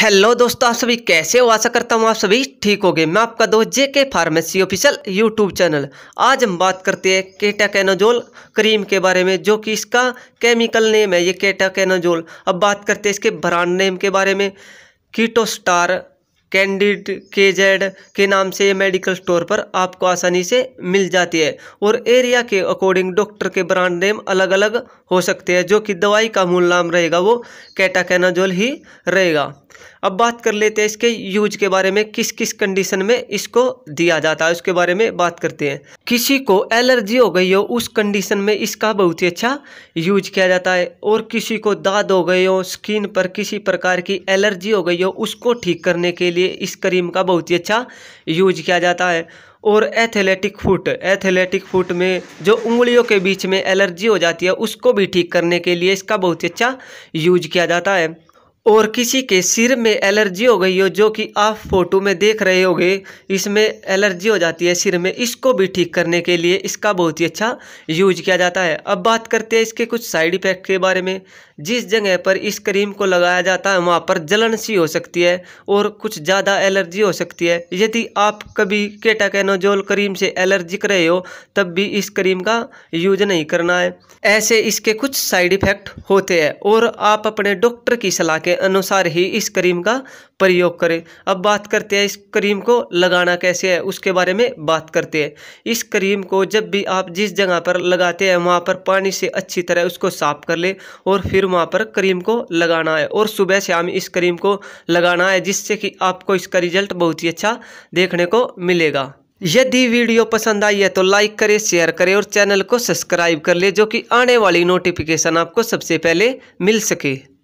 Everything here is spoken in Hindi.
हेलो दोस्तों आप सभी कैसे हो आशा करता हूँ आप सभी ठीक होगे मैं आपका दोस्त जे के फार्मेसी ऑफिशियल यूट्यूब चैनल आज हम बात करते हैं कैनोजोल क्रीम के बारे में जो कि इसका केमिकल नेम है ये कैनोजोल अब बात करते हैं इसके ब्रांड नेम के बारे में कीटोस्टार कैंडिड के जेड के नाम से ये मेडिकल स्टोर पर आपको आसानी से मिल जाती है और एरिया के अकॉर्डिंग डॉक्टर के ब्रांड नेम अलग अलग हो सकते हैं जो कि दवाई का मूल नाम रहेगा वो कैटाकैनाजोल ही रहेगा अब बात कर लेते हैं इसके यूज के बारे में किस किस कंडीशन में इसको दिया जाता है उसके बारे में बात करते हैं किसी को एलर्जी हो गई हो उस कंडीशन में इसका बहुत ही अच्छा यूज किया जाता है और किसी को दाद हो गई हो स्किन पर किसी प्रकार की एलर्जी हो गई हो उसको ठीक करने के लिए इसलिए इस क्रीम का बहुत ही अच्छा यूज किया जाता है और एथलेटिक फुट एथलेटिक फुट में जो उंगलियों के बीच में एलर्जी हो जाती है उसको भी ठीक करने के लिए इसका बहुत ही अच्छा यूज किया जाता है और किसी के सिर में एलर्जी हो गई हो जो कि आप फोटो में देख रहे होगे इसमें एलर्जी हो जाती है सिर में इसको भी ठीक करने के लिए इसका बहुत ही अच्छा यूज किया जाता है अब बात करते हैं इसके कुछ साइड इफ़ेक्ट के बारे में जिस जगह पर इस क्रीम को लगाया जाता है वहाँ पर जलन सी हो सकती है और कुछ ज़्यादा एलर्जी हो सकती है यदि आप कभी केटाकेनोजोल क्रीम से एलर्जिक रहे हो तब भी इस क्रीम का यूज नहीं करना है ऐसे इसके कुछ साइड इफ़ेक्ट होते हैं और आप अपने डॉक्टर की सलाह के के अनुसार ही इस क्रीम का प्रयोग करें अब बात करते हैं इस क्रीम को लगाना कैसे है उसके बारे में बात करते हैं इस क्रीम को जब भी आप जिस जगह पर लगाते हैं वहाँ पर पानी से अच्छी तरह उसको साफ कर ले और फिर वहाँ पर क्रीम को लगाना है और सुबह शाम इस क्रीम को लगाना है जिससे कि आपको इसका रिजल्ट बहुत ही अच्छा देखने को मिलेगा यदि वीडियो पसंद आई है तो लाइक करें शेयर करें और चैनल को सब्सक्राइब कर लें जो कि आने वाली नोटिफिकेशन आपको सबसे पहले मिल सके